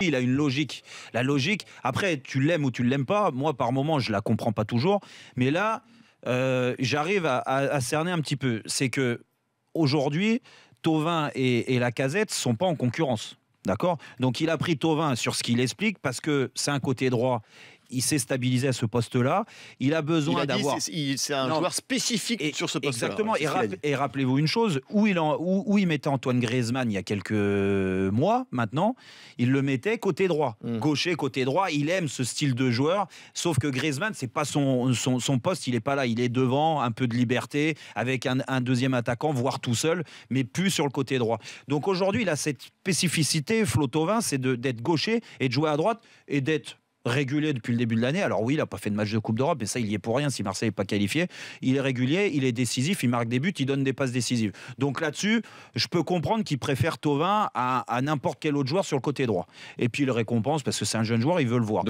Il a une logique. La logique, après, tu l'aimes ou tu ne l'aimes pas. Moi, par moment, je la comprends pas toujours. Mais là, euh, j'arrive à, cerner un petit peu. C'est que aujourd'hui, Tovin et, et ne sont pas en concurrence. D'accord Donc il a pris Tovin sur ce qu'il explique parce que c'est un côté droit il s'est stabilisé à ce poste-là. Il a besoin d'avoir. C'est un joueur spécifique sur ce poste-là. Exactement. et, rappelez-vous une chose où il, en, où, il mettait Antoine Griezmann il y a quelques mois maintenant, il le mettait côté droit, hmm. gaucher, côté droit. Il aime ce style de joueur. Sauf que Griezmann, c'est pas son, son, son, poste. Il est pas là. Il est devant, un peu de liberté, avec un, deuxième attaquant, voire tout seul, mais plus sur le côté droit. Donc aujourd'hui, il a cette spécificité, Flotovin, c'est d'être gaucher et de jouer à droite et d'être régulier depuis le début de l'année. Alors oui, il n'a pas fait de match de Coupe d'Europe, mais ça, il y est pour rien si Marseille n'est pas qualifié. Il est régulier, il est décisif, il marque des buts, il donne des passes décisives. Donc là-dessus, je peux comprendre qu'il préfère Tovin à, à n'importe quel autre joueur sur le côté droit. Et puis il récompense parce que c'est un jeune joueur, il veut le voir.